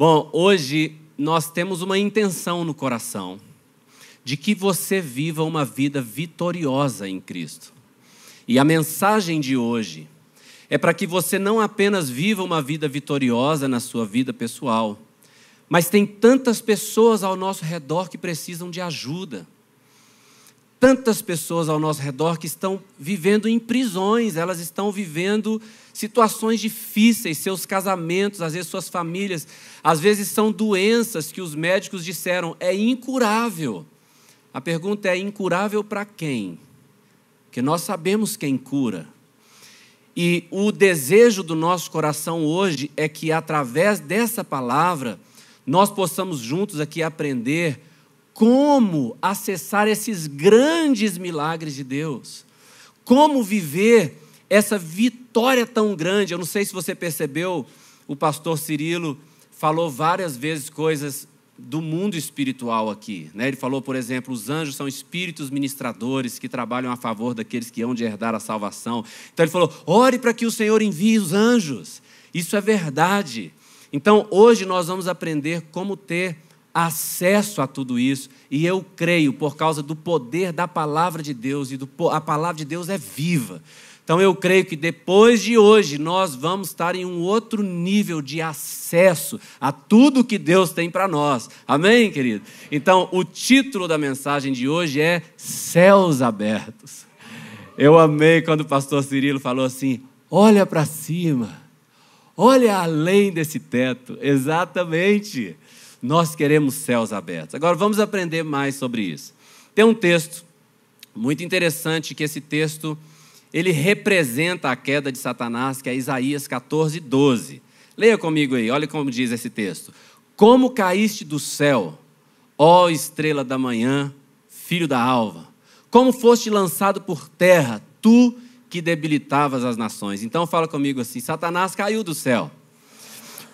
Bom, hoje nós temos uma intenção no coração de que você viva uma vida vitoriosa em Cristo. E a mensagem de hoje é para que você não apenas viva uma vida vitoriosa na sua vida pessoal, mas tem tantas pessoas ao nosso redor que precisam de ajuda tantas pessoas ao nosso redor que estão vivendo em prisões, elas estão vivendo situações difíceis, seus casamentos, às vezes suas famílias, às vezes são doenças que os médicos disseram é incurável. A pergunta é: incurável para quem? Porque nós sabemos quem cura. E o desejo do nosso coração hoje é que, através dessa palavra, nós possamos juntos aqui aprender como acessar esses grandes milagres de Deus, como viver essa vitória tão grande. Eu não sei se você percebeu, o pastor Cirilo falou várias vezes coisas do mundo espiritual aqui. Né? Ele falou, por exemplo, os anjos são espíritos ministradores que trabalham a favor daqueles que hão de herdar a salvação. Então ele falou: ore para que o Senhor envie os anjos. Isso é verdade. Então hoje nós vamos aprender como ter acesso a tudo isso, e eu creio por causa do poder da palavra de Deus, e do, a palavra de Deus é viva. Então eu creio que depois de hoje nós vamos estar em um outro nível de acesso a tudo que Deus tem para nós. Amém, querido? Então o título da mensagem de hoje é Céus Abertos. Eu amei quando o pastor Cirilo falou assim: olha para cima, olha além desse teto. Exatamente. Exatamente. Nós queremos céus abertos. Agora vamos aprender mais sobre isso. Tem um texto muito interessante que esse texto ele representa a queda de Satanás, que é Isaías 14, 12. Leia comigo aí, olha como diz esse texto. Como caíste do céu, ó estrela da manhã, filho da alva, como foste lançado por terra, tu que debilitavas as nações. Então fala comigo assim: Satanás caiu do céu.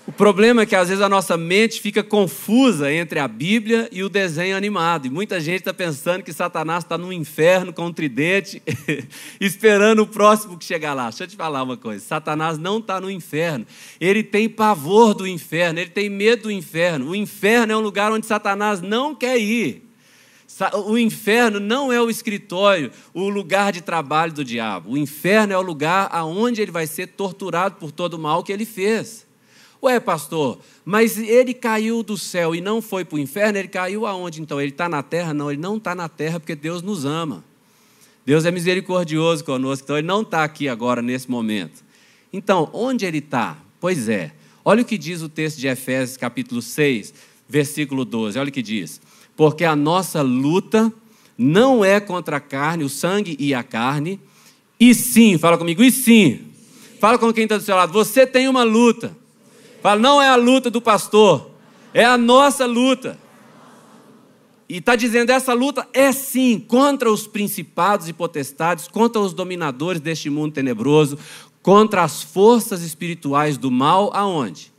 O problema é que às vezes a nossa mente fica confusa entre a Bíblia e o desenho animado. E muita gente está pensando que Satanás está no inferno com um tridente, esperando o próximo que chegar lá. Deixa eu te falar uma coisa: Satanás não está no inferno. Ele tem pavor do inferno, ele tem medo do inferno. O inferno é um lugar onde Satanás não quer ir. O inferno não é o escritório, o lugar de trabalho do diabo. O inferno é o lugar aonde ele vai ser torturado por todo o mal que ele fez. Ué, pastor, mas ele caiu do céu e não foi para o inferno, ele caiu aonde então? Ele está na terra? Não, ele não está na terra porque Deus nos ama. Deus é misericordioso conosco, então ele não está aqui agora, nesse momento. Então, onde ele está? Pois é, olha o que diz o texto de Efésios, capítulo 6, versículo 12, olha o que diz. Porque a nossa luta não é contra a carne, o sangue e a carne, e sim, fala comigo, e sim. Fala com quem está do seu lado, você tem uma luta. Fala, não é a luta do pastor, é a nossa luta. E está dizendo: essa luta é sim contra os principados e potestades, contra os dominadores deste mundo tenebroso, contra as forças espirituais do mal, aonde?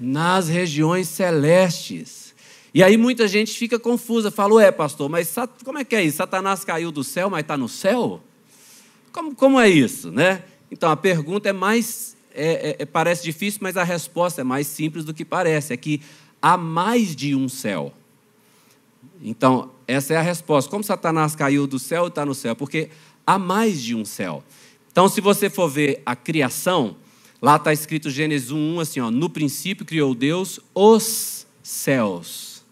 Nas regiões celestes. E aí muita gente fica confusa, fala, é pastor, mas como é que é isso? Satanás caiu do céu, mas está no céu? Como, como é isso, né? Então a pergunta é mais é, é, é, parece difícil, mas a resposta é mais simples do que parece: é que há mais de um céu. Então, essa é a resposta. Como Satanás caiu do céu e está no céu? Porque há mais de um céu. Então, se você for ver a criação, lá está escrito Gênesis 1, 1 assim: ó, no princípio criou Deus os céus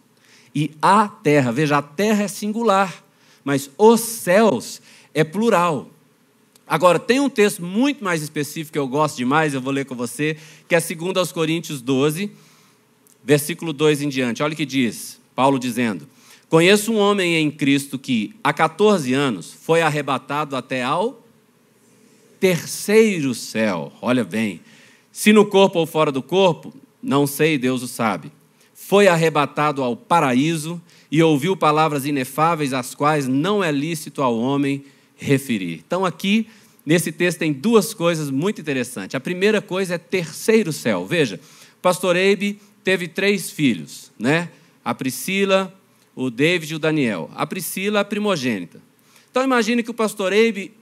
e a terra. Veja, a terra é singular, mas os céus é plural. Agora, tem um texto muito mais específico que eu gosto demais, eu vou ler com você, que é 2 Coríntios 12, versículo 2 em diante. Olha o que diz, Paulo dizendo: Conheço um homem em Cristo que, há 14 anos, foi arrebatado até ao terceiro céu. Olha bem. Se no corpo ou fora do corpo, não sei, Deus o sabe. Foi arrebatado ao paraíso e ouviu palavras inefáveis, as quais não é lícito ao homem referir. Então, aqui, nesse texto, tem duas coisas muito interessantes. A primeira coisa é terceiro céu. Veja, pastor Abe teve três filhos, né? A Priscila, o David e o Daniel. A Priscila, a primogênita. Então, imagine que o pastor Abe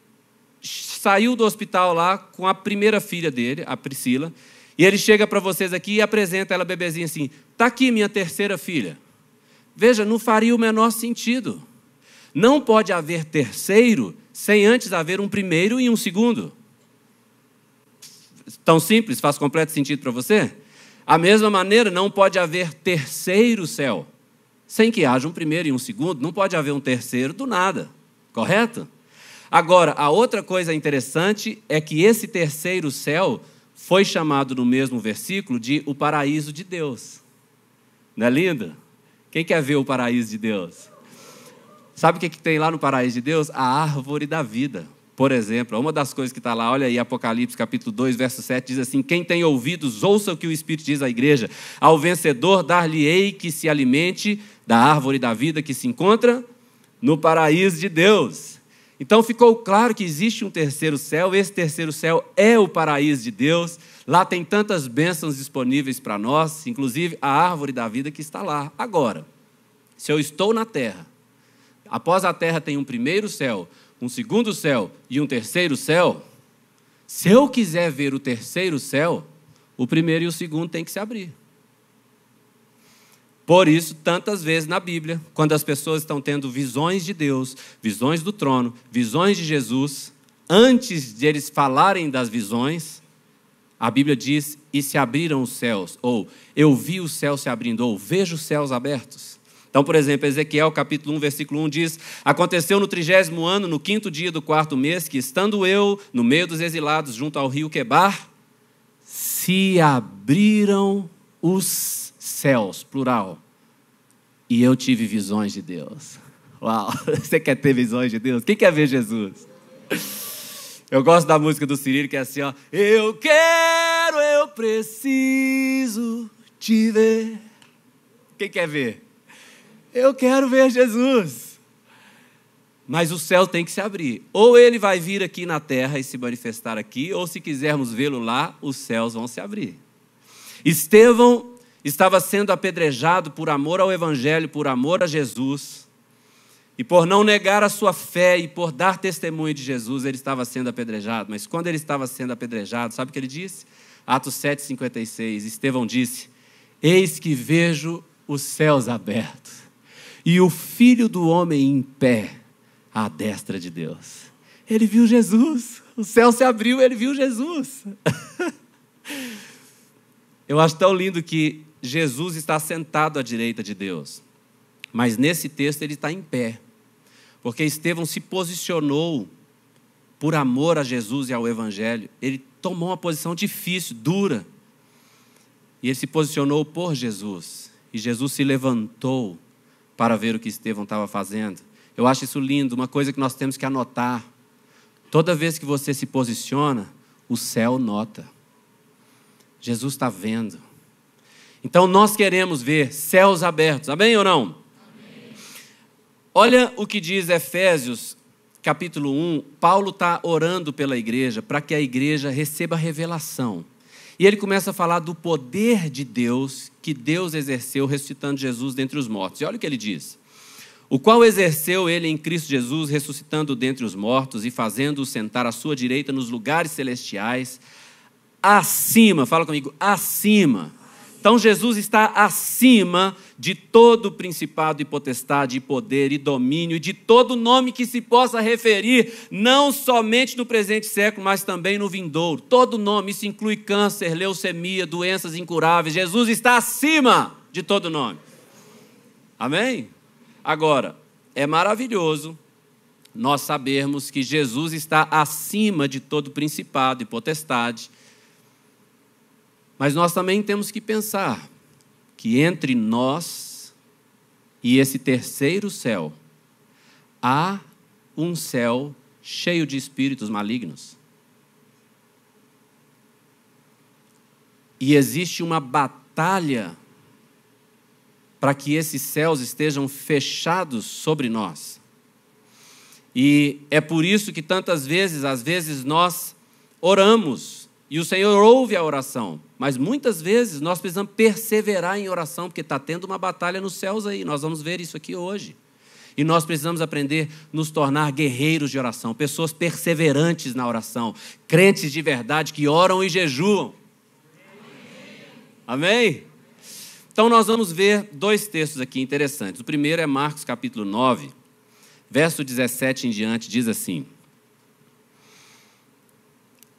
saiu do hospital lá com a primeira filha dele, a Priscila, e ele chega para vocês aqui e apresenta ela bebezinha assim: "Tá aqui minha terceira filha". Veja, não faria o menor sentido. Não pode haver terceiro sem antes haver um primeiro e um segundo. Tão simples, faz completo sentido para você? A mesma maneira, não pode haver terceiro céu sem que haja um primeiro e um segundo, não pode haver um terceiro do nada, correto? Agora, a outra coisa interessante é que esse terceiro céu foi chamado no mesmo versículo de o paraíso de Deus. Não é lindo? Quem quer ver o paraíso de Deus? Sabe o que, que tem lá no Paraíso de Deus? A árvore da vida. Por exemplo, uma das coisas que está lá, olha aí, Apocalipse capítulo 2, verso 7, diz assim: Quem tem ouvidos, ouça o que o Espírito diz à igreja. Ao vencedor, dar-lhe-ei que se alimente da árvore da vida que se encontra no paraíso de Deus. Então ficou claro que existe um terceiro céu, esse terceiro céu é o paraíso de Deus. Lá tem tantas bênçãos disponíveis para nós, inclusive a árvore da vida que está lá. Agora, se eu estou na terra após a terra tem um primeiro céu, um segundo céu e um terceiro céu, se eu quiser ver o terceiro céu, o primeiro e o segundo têm que se abrir. Por isso, tantas vezes na Bíblia, quando as pessoas estão tendo visões de Deus, visões do trono, visões de Jesus, antes de eles falarem das visões, a Bíblia diz: e se abriram os céus, ou eu vi o céu se abrindo, ou vejo os céus abertos. Então, por exemplo, Ezequiel capítulo 1, versículo 1 diz: Aconteceu no trigésimo ano, no quinto dia do quarto mês, que estando eu no meio dos exilados junto ao rio Quebar, se abriram os céus, plural, e eu tive visões de Deus. Uau, você quer ter visões de Deus? Quem quer ver Jesus? Eu gosto da música do Cirilo que é assim, ó. Eu quero, eu preciso te ver. Quem quer ver? Eu quero ver Jesus. Mas o céu tem que se abrir. Ou ele vai vir aqui na terra e se manifestar aqui, ou se quisermos vê-lo lá, os céus vão se abrir. Estevão estava sendo apedrejado por amor ao Evangelho, por amor a Jesus, e por não negar a sua fé e por dar testemunho de Jesus, ele estava sendo apedrejado. Mas quando ele estava sendo apedrejado, sabe o que ele disse? Atos 7,56. Estevão disse: Eis que vejo os céus abertos e o filho do homem em pé à destra de Deus. Ele viu Jesus, o céu se abriu, ele viu Jesus. Eu acho tão lindo que Jesus está sentado à direita de Deus, mas nesse texto ele está em pé, porque Estevão se posicionou por amor a Jesus e ao Evangelho. Ele tomou uma posição difícil, dura, e ele se posicionou por Jesus, e Jesus se levantou para ver o que Estevão estava fazendo. Eu acho isso lindo, uma coisa que nós temos que anotar. Toda vez que você se posiciona, o céu nota. Jesus está vendo. Então nós queremos ver céus abertos, amém ou não? Amém. Olha o que diz Efésios, capítulo 1. Paulo está orando pela igreja para que a igreja receba revelação. E ele começa a falar do poder de Deus que Deus exerceu ressuscitando Jesus dentre os mortos. E olha o que ele diz: O qual exerceu ele em Cristo Jesus, ressuscitando dentre os mortos e fazendo-o sentar à sua direita nos lugares celestiais, acima, fala comigo, acima então Jesus está acima de todo principado e potestade, e poder e domínio, e de todo nome que se possa referir, não somente no presente século, mas também no vindouro. Todo nome, isso inclui câncer, leucemia, doenças incuráveis. Jesus está acima de todo nome. Amém? Agora, é maravilhoso nós sabermos que Jesus está acima de todo principado e potestade mas nós também temos que pensar que entre nós e esse terceiro céu há um céu cheio de espíritos malignos. E existe uma batalha para que esses céus estejam fechados sobre nós. E é por isso que tantas vezes, às vezes nós oramos e o Senhor ouve a oração. Mas muitas vezes nós precisamos perseverar em oração, porque está tendo uma batalha nos céus aí. Nós vamos ver isso aqui hoje. E nós precisamos aprender a nos tornar guerreiros de oração, pessoas perseverantes na oração, crentes de verdade que oram e jejuam. Amém? Então nós vamos ver dois textos aqui interessantes. O primeiro é Marcos capítulo 9, verso 17 em diante, diz assim: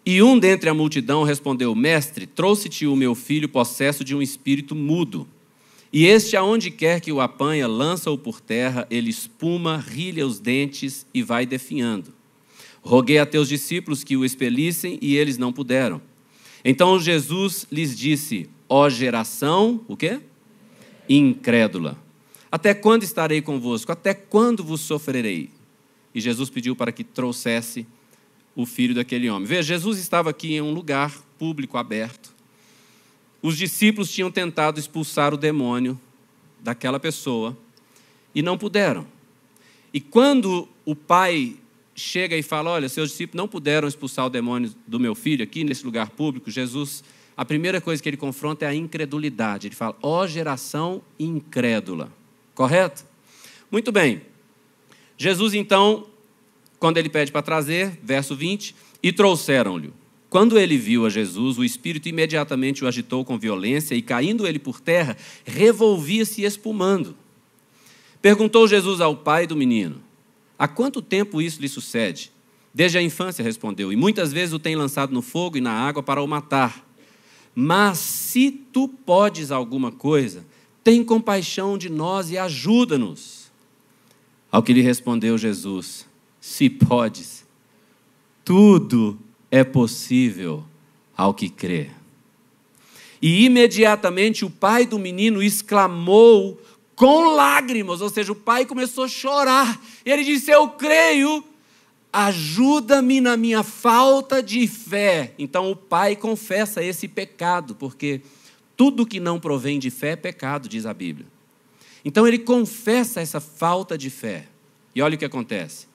e um dentre a multidão respondeu: Mestre, trouxe-te o meu filho possesso de um espírito mudo. E este, aonde quer que o apanha, lança-o por terra, ele espuma, rilha os dentes e vai definhando. Roguei a teus discípulos que o expelissem e eles não puderam. Então Jesus lhes disse: Ó geração, o quê? Incrédula. Até quando estarei convosco? Até quando vos sofrerei? E Jesus pediu para que trouxesse o filho daquele homem. Veja, Jesus estava aqui em um lugar público, aberto. Os discípulos tinham tentado expulsar o demônio daquela pessoa e não puderam. E quando o pai chega e fala: Olha, seus discípulos não puderam expulsar o demônio do meu filho aqui nesse lugar público, Jesus, a primeira coisa que ele confronta é a incredulidade. Ele fala: Ó oh, geração incrédula. Correto? Muito bem. Jesus então quando ele pede para trazer, verso 20, e trouxeram-lhe. Quando ele viu a Jesus, o espírito imediatamente o agitou com violência e, caindo ele por terra, revolvia-se espumando. Perguntou Jesus ao pai do menino: Há quanto tempo isso lhe sucede? Desde a infância, respondeu, e muitas vezes o tem lançado no fogo e na água para o matar. Mas se tu podes alguma coisa, tem compaixão de nós e ajuda-nos. Ao que lhe respondeu Jesus: se podes. Tudo é possível ao que crê. E imediatamente o pai do menino exclamou com lágrimas, ou seja, o pai começou a chorar. Ele disse: Eu creio, ajuda-me na minha falta de fé. Então o pai confessa esse pecado, porque tudo que não provém de fé é pecado, diz a Bíblia. Então ele confessa essa falta de fé. E olha o que acontece.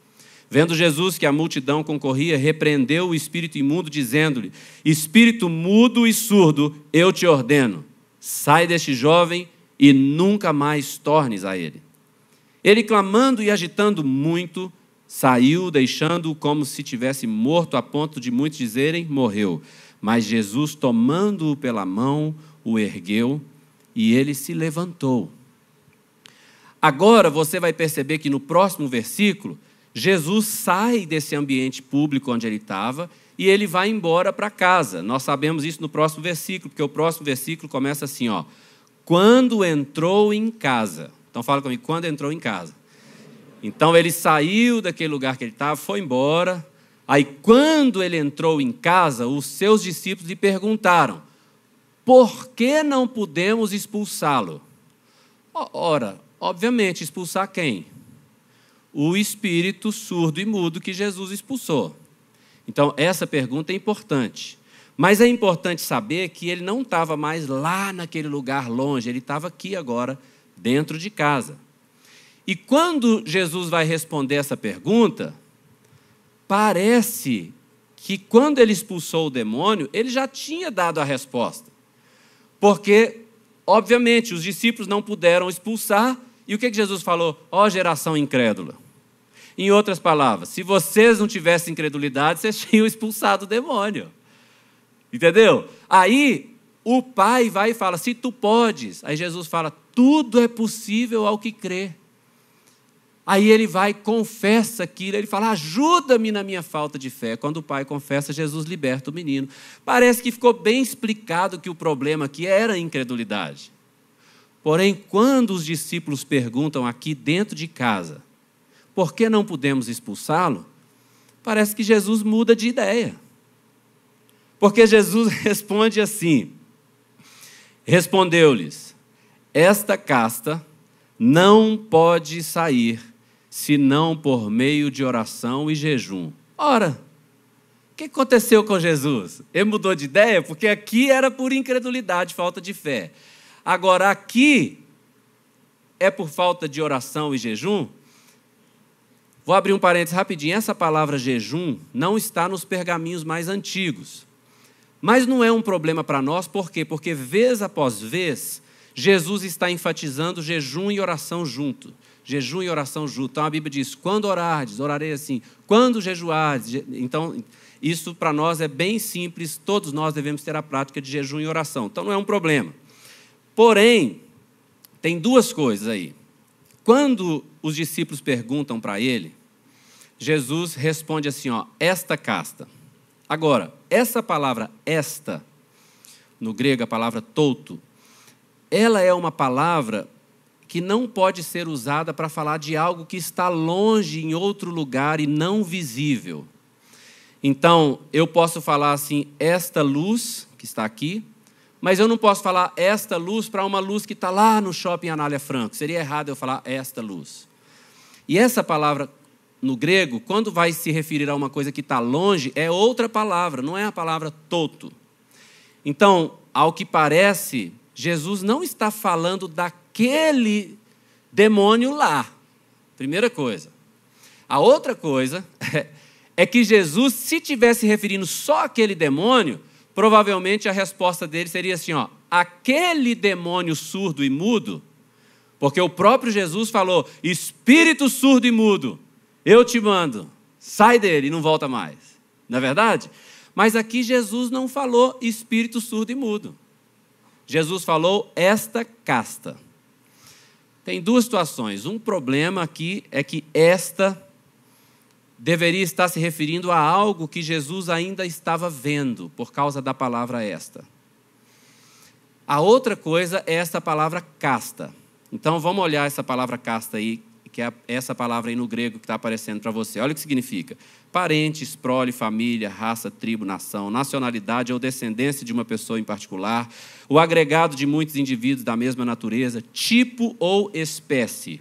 Vendo Jesus que a multidão concorria, repreendeu o espírito imundo, dizendo-lhe: Espírito mudo e surdo, eu te ordeno, sai deste jovem e nunca mais tornes a ele. Ele, clamando e agitando muito, saiu, deixando-o como se tivesse morto, a ponto de muitos dizerem: morreu. Mas Jesus, tomando-o pela mão, o ergueu e ele se levantou. Agora você vai perceber que no próximo versículo, Jesus sai desse ambiente público onde ele estava e ele vai embora para casa. Nós sabemos isso no próximo versículo, porque o próximo versículo começa assim, ó: Quando entrou em casa. Então fala comigo, quando entrou em casa. Então ele saiu daquele lugar que ele estava, foi embora. Aí quando ele entrou em casa, os seus discípulos lhe perguntaram: "Por que não podemos expulsá-lo?" Ora, obviamente, expulsar quem? o espírito surdo e mudo que Jesus expulsou? Então, essa pergunta é importante. Mas é importante saber que ele não estava mais lá naquele lugar longe, ele estava aqui agora, dentro de casa. E quando Jesus vai responder essa pergunta, parece que quando ele expulsou o demônio, ele já tinha dado a resposta. Porque, obviamente, os discípulos não puderam expulsar, e o que, Jesus falou? Ó oh, geração incrédula. Em outras palavras, se vocês não tivessem incredulidade, vocês tinham expulsado o demônio. Entendeu? Aí o pai vai e fala: Se tu podes. Aí Jesus fala: Tudo é possível ao que crê. Aí ele vai, confessa aquilo, ele fala: Ajuda-me na minha falta de fé. Quando o pai confessa, Jesus liberta o menino. Parece que ficou bem explicado que o problema aqui era a incredulidade. Porém, quando os discípulos perguntam aqui dentro de casa, por que não pudemos expulsá-lo? Parece que Jesus muda de ideia. Porque Jesus responde assim: Respondeu-lhes: Esta casta não pode sair senão por meio de oração e jejum. Ora, o que aconteceu com Jesus? Ele mudou de ideia? Porque aqui era por incredulidade, falta de fé. Agora, aqui é por falta de oração e jejum? Vou abrir um parênteses rapidinho. Essa palavra jejum não está nos pergaminhos mais antigos. Mas não é um problema para nós, por quê? Porque vez após vez, Jesus está enfatizando jejum e oração junto. Jejum e oração junto. Então a Bíblia diz: quando orardes, orarei assim. Quando jejuardes. Então, isso para nós é bem simples, todos nós devemos ter a prática de jejum e oração. Então não é um problema. Porém, tem duas coisas aí. Quando os discípulos perguntam para ele, Jesus responde assim, ó, esta casta. Agora, essa palavra esta, no grego a palavra touto, ela é uma palavra que não pode ser usada para falar de algo que está longe em outro lugar e não visível. Então, eu posso falar assim, esta luz que está aqui, mas eu não posso falar esta luz para uma luz que está lá no shopping Anália Franco. Seria errado eu falar esta luz. E essa palavra no grego, quando vai se referir a uma coisa que está longe, é outra palavra, não é a palavra toto. Então, ao que parece, Jesus não está falando daquele demônio lá. Primeira coisa. A outra coisa é que Jesus, se tivesse referindo só aquele demônio, provavelmente a resposta dele seria assim, ó: aquele demônio surdo e mudo, porque o próprio Jesus falou: espírito surdo e mudo. Eu te mando, sai dele e não volta mais. Não é verdade? Mas aqui Jesus não falou espírito surdo e mudo. Jesus falou esta casta. Tem duas situações. Um problema aqui é que esta deveria estar se referindo a algo que Jesus ainda estava vendo, por causa da palavra esta. A outra coisa é essa palavra casta. Então vamos olhar essa palavra casta aí, que é essa palavra aí no grego que está aparecendo para você. Olha o que significa: parentes, prole, família, raça, tribo, nação, nacionalidade ou descendência de uma pessoa em particular, o agregado de muitos indivíduos da mesma natureza, tipo ou espécie.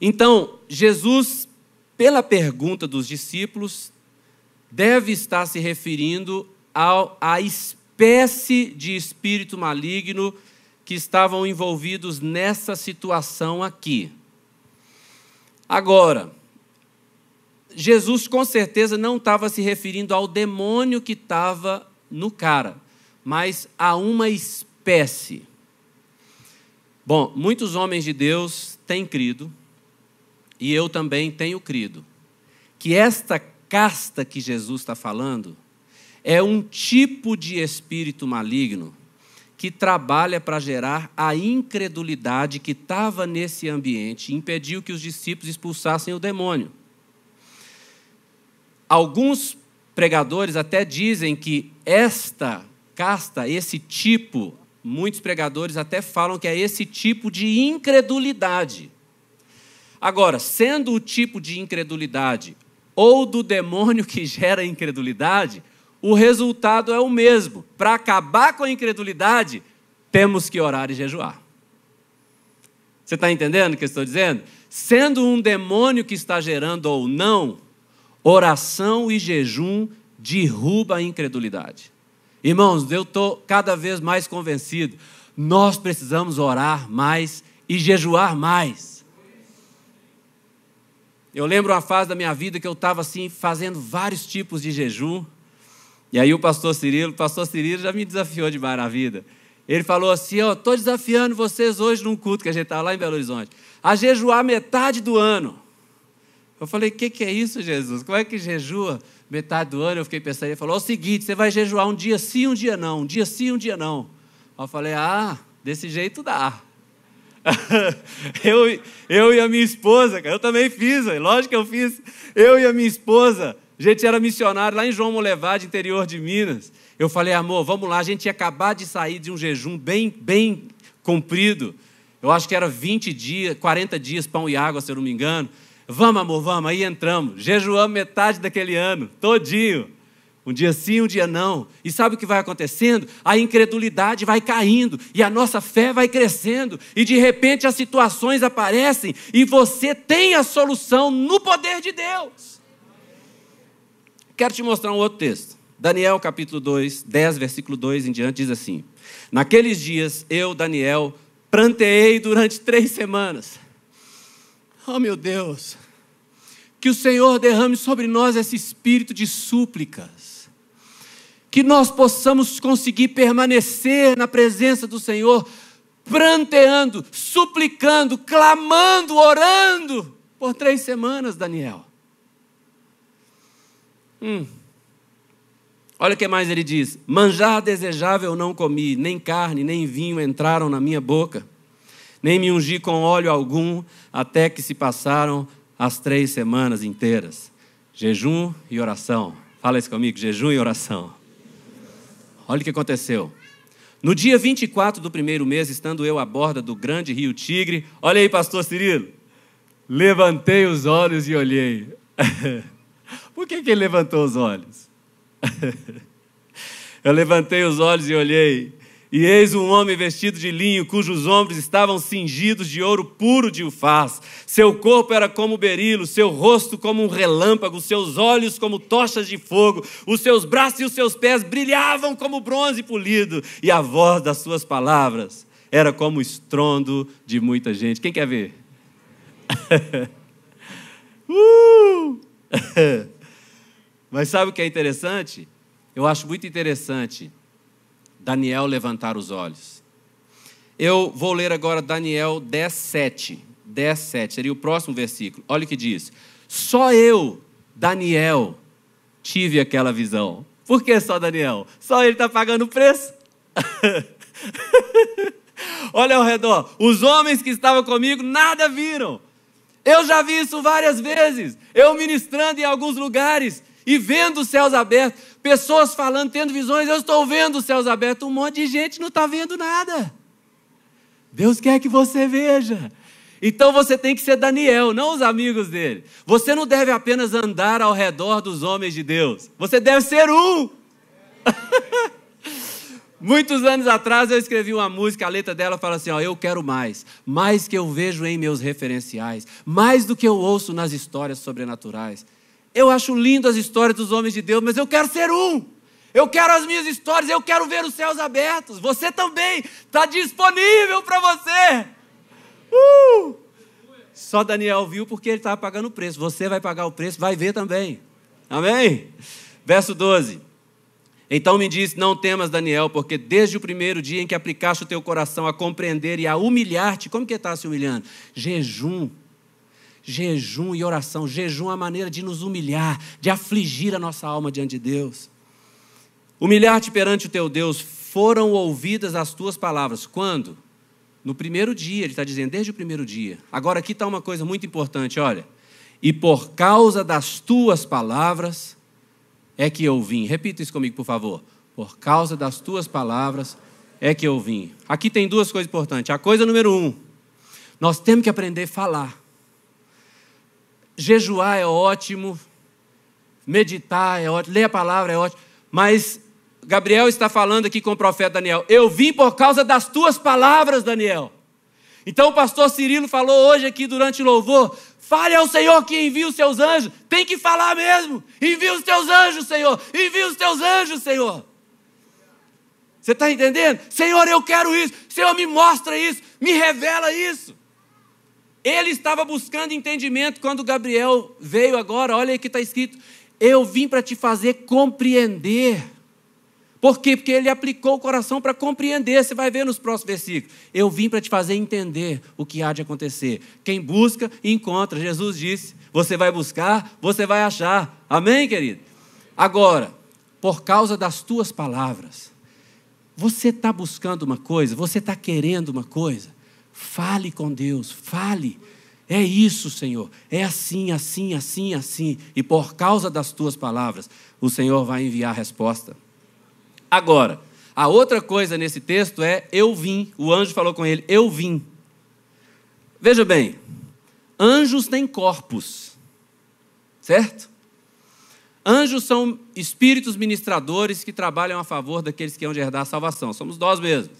Então, Jesus, pela pergunta dos discípulos, deve estar se referindo ao, à espécie de espírito maligno que estavam envolvidos nessa situação aqui. Agora, Jesus com certeza não estava se referindo ao demônio que estava no cara, mas a uma espécie. Bom, muitos homens de Deus têm crido, e eu também tenho crido, que esta casta que Jesus está falando é um tipo de espírito maligno que trabalha para gerar a incredulidade que estava nesse ambiente e impediu que os discípulos expulsassem o demônio. Alguns pregadores até dizem que esta casta, esse tipo, muitos pregadores até falam que é esse tipo de incredulidade. Agora, sendo o tipo de incredulidade ou do demônio que gera incredulidade, o resultado é o mesmo. Para acabar com a incredulidade, temos que orar e jejuar. Você está entendendo o que eu estou dizendo? Sendo um demônio que está gerando ou não, oração e jejum derruba a incredulidade. Irmãos, eu estou cada vez mais convencido, nós precisamos orar mais e jejuar mais. Eu lembro uma fase da minha vida que eu estava assim, fazendo vários tipos de jejum. E aí o pastor Cirilo, o pastor Cirilo já me desafiou de bar na vida. Ele falou assim: Ó, oh, estou desafiando vocês hoje num culto que a gente estava tá lá em Belo Horizonte, a jejuar metade do ano. Eu falei: O que, que é isso, Jesus? Como é que jejua metade do ano? Eu fiquei pensando. Ele falou: o seguinte, você vai jejuar um dia sim, um dia não, um dia sim, um dia não. Eu falei: Ah, desse jeito dá. eu, eu e a minha esposa, eu também fiz, lógico que eu fiz. Eu e a minha esposa gente era missionário lá em João Molevade, interior de Minas. Eu falei, amor, vamos lá, a gente ia acabar de sair de um jejum bem, bem comprido. Eu acho que era 20 dias, 40 dias, pão e água, se eu não me engano. Vamos, amor, vamos. Aí entramos. Jejuamos metade daquele ano, todinho. Um dia sim, um dia não. E sabe o que vai acontecendo? A incredulidade vai caindo e a nossa fé vai crescendo. E de repente as situações aparecem e você tem a solução no poder de Deus. Quero te mostrar um outro texto. Daniel capítulo 2, 10, versículo 2 em diante, diz assim: Naqueles dias eu, Daniel, pranteei durante três semanas. Oh meu Deus, que o Senhor derrame sobre nós esse espírito de súplicas, que nós possamos conseguir permanecer na presença do Senhor, pranteando, suplicando, clamando, orando por três semanas, Daniel. Hum. Olha o que mais ele diz: manjar desejável não comi, nem carne, nem vinho entraram na minha boca, nem me ungi com óleo algum, até que se passaram as três semanas inteiras. Jejum e oração. Fala isso comigo: jejum e oração. Olha o que aconteceu. No dia 24 do primeiro mês, estando eu à borda do grande rio Tigre, olha aí, pastor Cirilo, levantei os olhos e olhei. Por que, que ele levantou os olhos? Eu levantei os olhos e olhei, e eis um homem vestido de linho, cujos ombros estavam cingidos de ouro puro de ufaz. Seu corpo era como berilo, seu rosto como um relâmpago, seus olhos como tochas de fogo, os seus braços e os seus pés brilhavam como bronze polido, e a voz das suas palavras era como o estrondo de muita gente. Quem quer ver? uh! Mas sabe o que é interessante? Eu acho muito interessante Daniel levantar os olhos. Eu vou ler agora Daniel 17, 17, seria o próximo versículo. Olha o que diz: Só eu, Daniel, tive aquela visão. Por que só Daniel? Só ele está pagando o preço. Olha ao redor, os homens que estavam comigo nada viram. Eu já vi isso várias vezes. Eu ministrando em alguns lugares e vendo os céus abertos, pessoas falando, tendo visões, eu estou vendo os céus abertos, um monte de gente não está vendo nada. Deus quer que você veja. Então você tem que ser Daniel, não os amigos dele. Você não deve apenas andar ao redor dos homens de Deus. Você deve ser um. Muitos anos atrás eu escrevi uma música, a letra dela fala assim: ó, eu quero mais, mais que eu vejo em meus referenciais, mais do que eu ouço nas histórias sobrenaturais. Eu acho lindo as histórias dos homens de Deus, mas eu quero ser um. Eu quero as minhas histórias, eu quero ver os céus abertos. Você também está disponível para você. Uh! Só Daniel viu porque ele estava pagando o preço. Você vai pagar o preço, vai ver também. Amém? Verso 12. Então me disse: Não temas, Daniel, porque desde o primeiro dia em que aplicaste o teu coração a compreender e a humilhar-te, como que estava tá se humilhando? Jejum, Jejum e oração. Jejum é a maneira de nos humilhar, de afligir a nossa alma diante de Deus. Humilhar-te perante o teu Deus. Foram ouvidas as tuas palavras. Quando? No primeiro dia, ele está dizendo, desde o primeiro dia. Agora aqui está uma coisa muito importante, olha. E por causa das tuas palavras é que eu vim. Repita isso comigo, por favor. Por causa das tuas palavras é que eu vim. Aqui tem duas coisas importantes. A coisa número um, nós temos que aprender a falar jejuar é ótimo, meditar é ótimo, ler a palavra é ótimo, mas Gabriel está falando aqui com o profeta Daniel: Eu vim por causa das tuas palavras, Daniel. Então o pastor Cirilo falou hoje aqui durante o louvor: Fale ao Senhor que envia os seus anjos. Tem que falar mesmo. Envia os teus anjos, Senhor. Envia os teus anjos, Senhor. Você está entendendo? Senhor, eu quero isso. Senhor, me mostra isso. Me revela isso. Ele estava buscando entendimento quando Gabriel veio agora. Olha aí que está escrito: Eu vim para te fazer compreender. Por quê? Porque ele aplicou o coração para compreender. Você vai ver nos próximos versículos. Eu vim para te fazer entender o que há de acontecer. Quem busca, encontra. Jesus disse: Você vai buscar, você vai achar. Amém, querido? Agora, por causa das tuas palavras, você está buscando uma coisa, você está querendo uma coisa. Fale com Deus, fale. É isso, Senhor. É assim, assim, assim, assim. E por causa das tuas palavras, o Senhor vai enviar a resposta. Agora, a outra coisa nesse texto é: eu vim. O anjo falou com ele: eu vim. Veja bem, anjos têm corpos, certo? Anjos são espíritos ministradores que trabalham a favor daqueles que hão de herdar a salvação. Somos nós mesmos.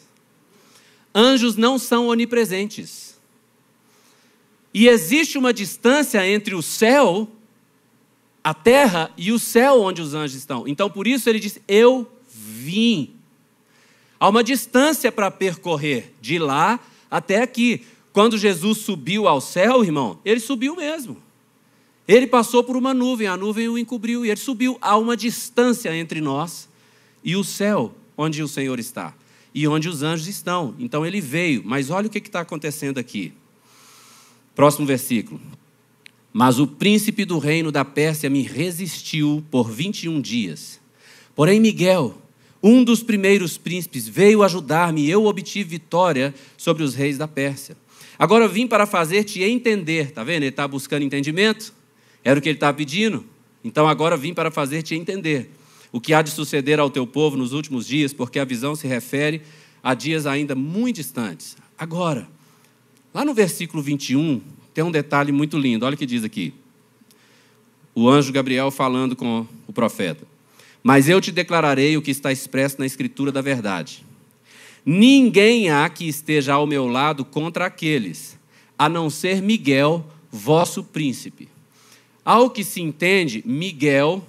Anjos não são onipresentes. E existe uma distância entre o céu, a terra e o céu onde os anjos estão. Então por isso ele diz: Eu vim. Há uma distância para percorrer de lá até aqui. Quando Jesus subiu ao céu, irmão, ele subiu mesmo. Ele passou por uma nuvem, a nuvem o encobriu e ele subiu a uma distância entre nós e o céu onde o Senhor está e onde os anjos estão. Então ele veio, mas olha o que está acontecendo aqui. Próximo versículo. Mas o príncipe do reino da Pérsia me resistiu por 21 dias. Porém, Miguel, um dos primeiros príncipes, veio ajudar-me e eu obtive vitória sobre os reis da Pérsia. Agora vim para fazer-te entender. Está vendo? Ele está buscando entendimento. Era o que ele estava tá pedindo. Então agora vim para fazer-te entender o que há de suceder ao teu povo nos últimos dias, porque a visão se refere a dias ainda muito distantes. Agora, lá no versículo 21, tem um detalhe muito lindo, olha o que diz aqui. O anjo Gabriel falando com o profeta: Mas eu te declararei o que está expresso na Escritura da verdade. Ninguém há que esteja ao meu lado contra aqueles, a não ser Miguel, vosso príncipe. Ao que se entende, Miguel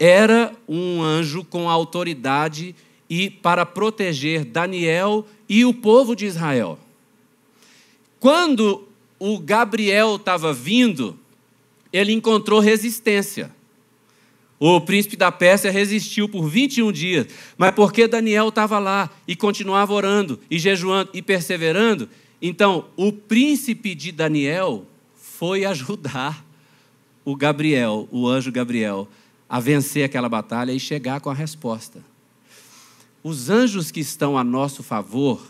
era um anjo com autoridade e para proteger Daniel e o povo de Israel. Quando o Gabriel estava vindo, ele encontrou resistência. O príncipe da Pérsia resistiu por 21 dias, mas porque Daniel estava lá e continuava orando e jejuando e perseverando, então o príncipe de Daniel foi ajudar o Gabriel, o anjo Gabriel, a vencer aquela batalha e chegar com a resposta. Os anjos que estão a nosso favor,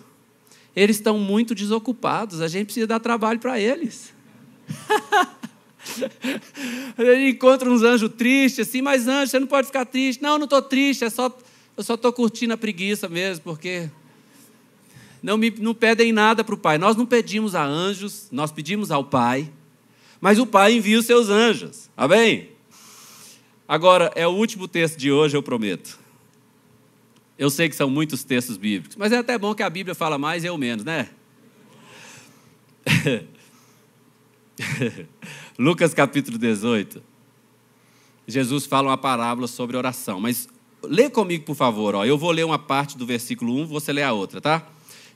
eles estão muito desocupados, a gente precisa dar trabalho para eles. Ele encontra uns anjos tristes, assim, mas anjo, você não pode ficar triste. Não, não estou triste, é só, eu só estou curtindo a preguiça mesmo, porque não, me, não pedem nada para o Pai. Nós não pedimos a anjos, nós pedimos ao Pai, mas o Pai envia os seus anjos. Amém? Agora, é o último texto de hoje, eu prometo. Eu sei que são muitos textos bíblicos, mas é até bom que a Bíblia fala mais e eu menos, né? Lucas capítulo 18. Jesus fala uma parábola sobre oração, mas lê comigo, por favor. Ó. Eu vou ler uma parte do versículo 1, você lê a outra, tá?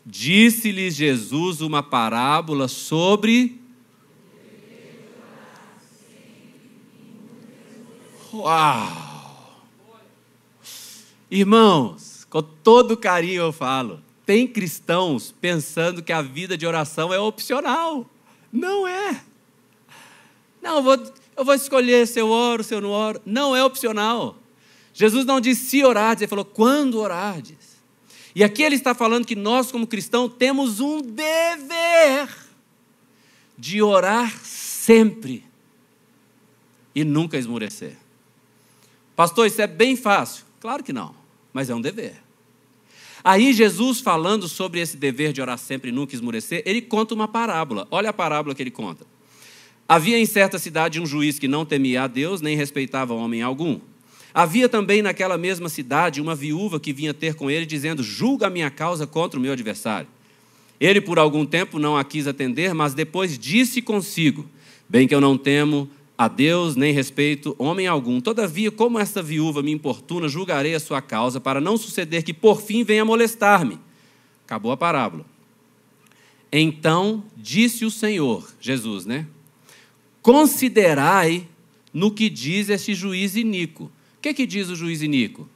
Disse-lhes Jesus uma parábola sobre Uau! Irmãos, com todo carinho eu falo, tem cristãos pensando que a vida de oração é opcional. Não é. Não, eu vou, eu vou escolher se eu oro, se eu não oro. Não é opcional. Jesus não disse se orardes, ele falou quando orardes. E aqui ele está falando que nós, como cristãos, temos um dever de orar sempre e nunca esmurecer. Pastor, isso é bem fácil. Claro que não, mas é um dever. Aí Jesus falando sobre esse dever de orar sempre e nunca esmurecer, ele conta uma parábola. Olha a parábola que ele conta. Havia em certa cidade um juiz que não temia a Deus nem respeitava homem algum. Havia também naquela mesma cidade uma viúva que vinha ter com ele, dizendo: Julga a minha causa contra o meu adversário. Ele, por algum tempo, não a quis atender, mas depois disse consigo: Bem que eu não temo a Deus nem respeito homem algum. Todavia, como esta viúva me importuna, julgarei a sua causa, para não suceder que por fim venha molestar-me. Acabou a parábola. Então disse o Senhor, Jesus, né? Considerai no que diz este juiz Inico. O que, é que diz o juiz Inico?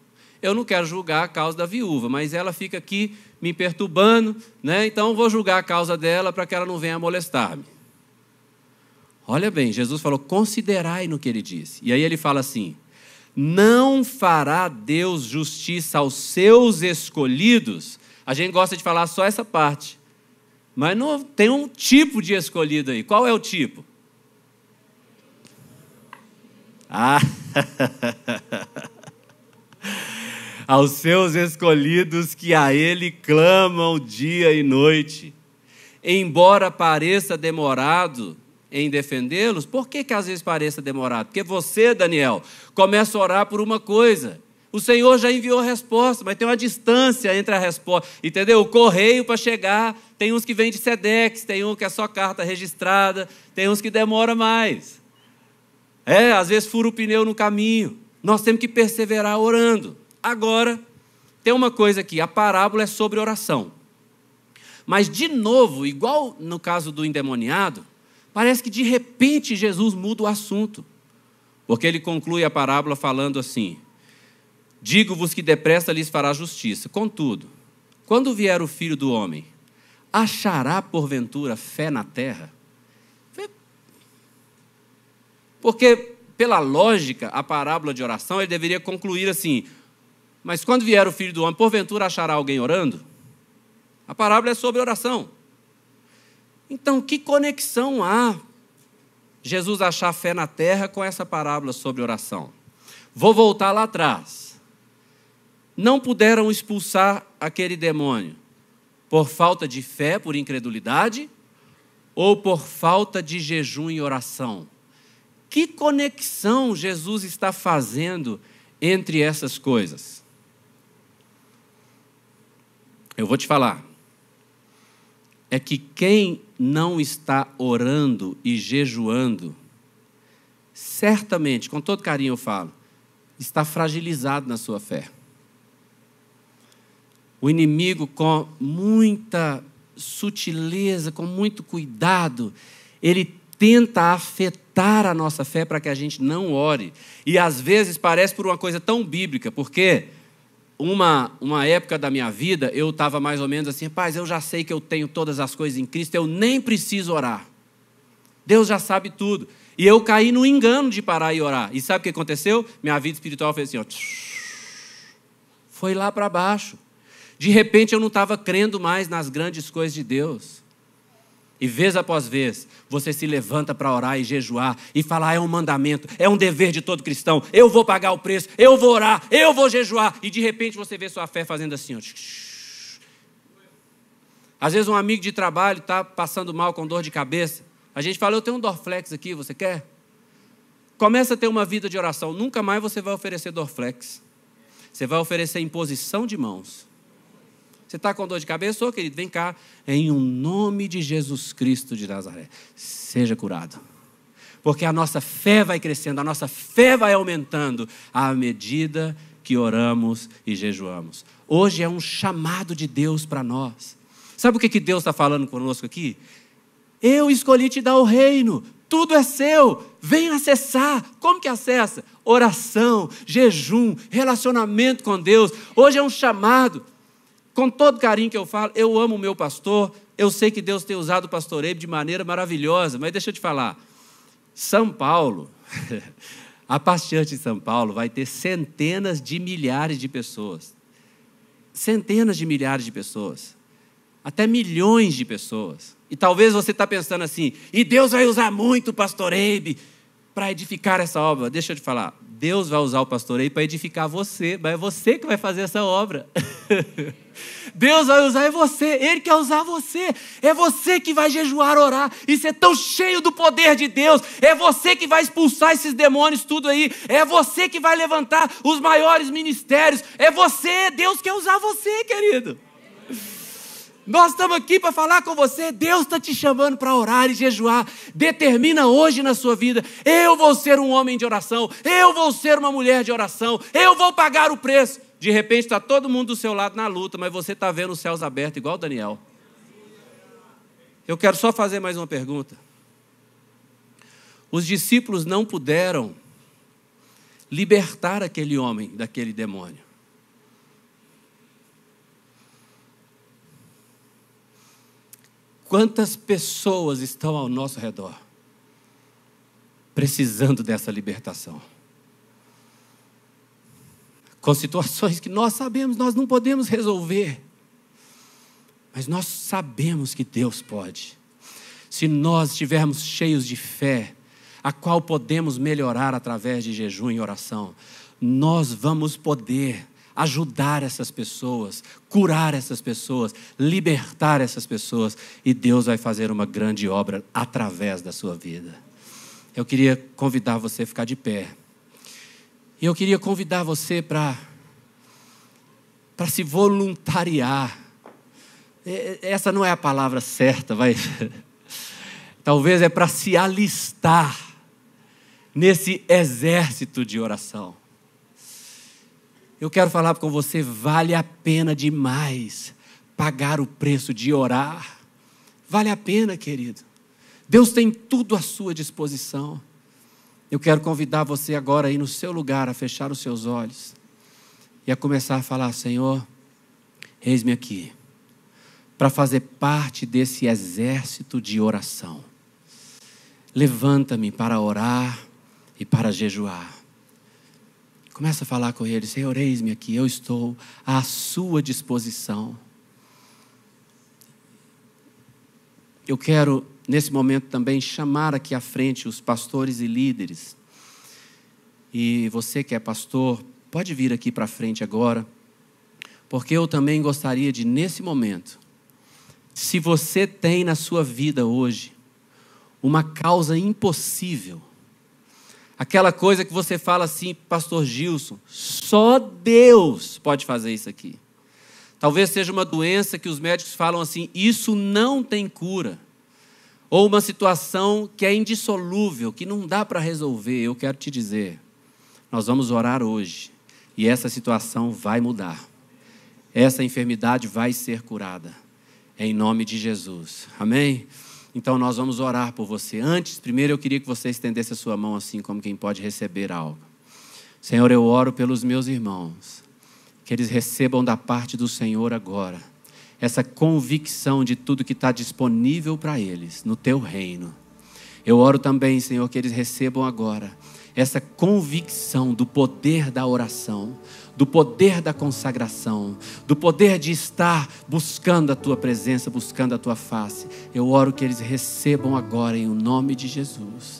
Eu não quero julgar a causa da viúva, mas ela fica aqui me perturbando, né? Então vou julgar a causa dela para que ela não venha molestar-me. Olha bem, Jesus falou: considerai no que ele disse. E aí ele fala assim: não fará Deus justiça aos seus escolhidos. A gente gosta de falar só essa parte. Mas não tem um tipo de escolhido aí. Qual é o tipo? Ah. aos seus escolhidos que a ele clamam dia e noite. Embora pareça demorado, em defendê-los, por que, que às vezes pareça demorado? Porque você, Daniel, começa a orar por uma coisa. O Senhor já enviou a resposta, mas tem uma distância entre a resposta, entendeu? O correio para chegar, tem uns que vêm de Sedex, tem um que é só carta registrada, tem uns que demora mais. É, às vezes fura o pneu no caminho. Nós temos que perseverar orando. Agora, tem uma coisa aqui, a parábola é sobre oração. Mas de novo, igual no caso do endemoniado, Parece que de repente Jesus muda o assunto, porque ele conclui a parábola falando assim: Digo-vos que depressa lhes fará justiça. Contudo, quando vier o filho do homem, achará porventura fé na terra? Porque, pela lógica, a parábola de oração, ele deveria concluir assim: Mas quando vier o filho do homem, porventura achará alguém orando? A parábola é sobre oração. Então, que conexão há Jesus achar fé na terra com essa parábola sobre oração? Vou voltar lá atrás. Não puderam expulsar aquele demônio por falta de fé, por incredulidade, ou por falta de jejum e oração? Que conexão Jesus está fazendo entre essas coisas? Eu vou te falar. É que quem não está orando e jejuando, certamente, com todo carinho eu falo, está fragilizado na sua fé. O inimigo, com muita sutileza, com muito cuidado, ele tenta afetar a nossa fé para que a gente não ore. E às vezes parece por uma coisa tão bíblica, porque uma, uma época da minha vida, eu estava mais ou menos assim, paz, eu já sei que eu tenho todas as coisas em Cristo, eu nem preciso orar. Deus já sabe tudo. E eu caí no engano de parar e orar. E sabe o que aconteceu? Minha vida espiritual foi assim, ó, foi lá para baixo. De repente eu não estava crendo mais nas grandes coisas de Deus. E vez após vez, você se levanta para orar e jejuar e falar: ah, é um mandamento, é um dever de todo cristão, eu vou pagar o preço, eu vou orar, eu vou jejuar. E de repente você vê sua fé fazendo assim. Ó. Às vezes, um amigo de trabalho está passando mal com dor de cabeça. A gente fala: eu tenho um Dorflex aqui, você quer? Começa a ter uma vida de oração. Nunca mais você vai oferecer Dorflex. Você vai oferecer imposição de mãos. Você está com dor de cabeça? Ô, oh, querido, vem cá. Em um nome de Jesus Cristo de Nazaré. Seja curado. Porque a nossa fé vai crescendo, a nossa fé vai aumentando à medida que oramos e jejuamos. Hoje é um chamado de Deus para nós. Sabe o que, que Deus está falando conosco aqui? Eu escolhi te dar o reino, tudo é seu, vem acessar. Como que acessa? Oração, jejum, relacionamento com Deus. Hoje é um chamado com todo carinho que eu falo, eu amo o meu pastor, eu sei que Deus tem usado o pastoreio de maneira maravilhosa, mas deixa eu te falar, São Paulo, a Pastiante de São Paulo vai ter centenas de milhares de pessoas, centenas de milhares de pessoas, até milhões de pessoas, e talvez você está pensando assim, e Deus vai usar muito o pastoreio para edificar essa obra, deixa eu te falar, Deus vai usar o pastoreio para edificar você, mas é você que vai fazer essa obra. Deus vai usar é você, Ele quer usar você, é você que vai jejuar, orar e ser é tão cheio do poder de Deus, é você que vai expulsar esses demônios tudo aí, é você que vai levantar os maiores ministérios, é você, Deus quer usar você, querido. Nós estamos aqui para falar com você. Deus está te chamando para orar e jejuar. Determina hoje na sua vida: eu vou ser um homem de oração, eu vou ser uma mulher de oração, eu vou pagar o preço. De repente está todo mundo do seu lado na luta, mas você está vendo os céus abertos, igual Daniel. Eu quero só fazer mais uma pergunta. Os discípulos não puderam libertar aquele homem daquele demônio. Quantas pessoas estão ao nosso redor precisando dessa libertação? Com situações que nós sabemos, nós não podemos resolver, mas nós sabemos que Deus pode. Se nós estivermos cheios de fé, a qual podemos melhorar através de jejum e oração, nós vamos poder ajudar essas pessoas, curar essas pessoas, libertar essas pessoas, e Deus vai fazer uma grande obra através da sua vida. Eu queria convidar você a ficar de pé. E eu queria convidar você para para se voluntariar. Essa não é a palavra certa, vai. Talvez é para se alistar nesse exército de oração. Eu quero falar com você, vale a pena demais pagar o preço de orar. Vale a pena, querido. Deus tem tudo à sua disposição. Eu quero convidar você agora aí no seu lugar a fechar os seus olhos e a começar a falar: Senhor, eis-me aqui para fazer parte desse exército de oração. Levanta-me para orar e para jejuar. Começa a falar com ele, Senhor, eis-me aqui, eu estou à sua disposição. Eu quero, nesse momento também, chamar aqui à frente os pastores e líderes. E você que é pastor, pode vir aqui para frente agora, porque eu também gostaria de, nesse momento, se você tem na sua vida hoje uma causa impossível, Aquela coisa que você fala assim, Pastor Gilson, só Deus pode fazer isso aqui. Talvez seja uma doença que os médicos falam assim: isso não tem cura. Ou uma situação que é indissolúvel, que não dá para resolver. Eu quero te dizer: nós vamos orar hoje e essa situação vai mudar. Essa enfermidade vai ser curada. Em nome de Jesus. Amém? Então nós vamos orar por você. Antes, primeiro eu queria que você estendesse a sua mão assim, como quem pode receber algo. Senhor, eu oro pelos meus irmãos, que eles recebam da parte do Senhor agora essa convicção de tudo que está disponível para eles no teu reino. Eu oro também, Senhor, que eles recebam agora essa convicção do poder da oração, do poder da consagração, do poder de estar buscando a tua presença, buscando a tua face. Eu oro que eles recebam agora em o nome de Jesus.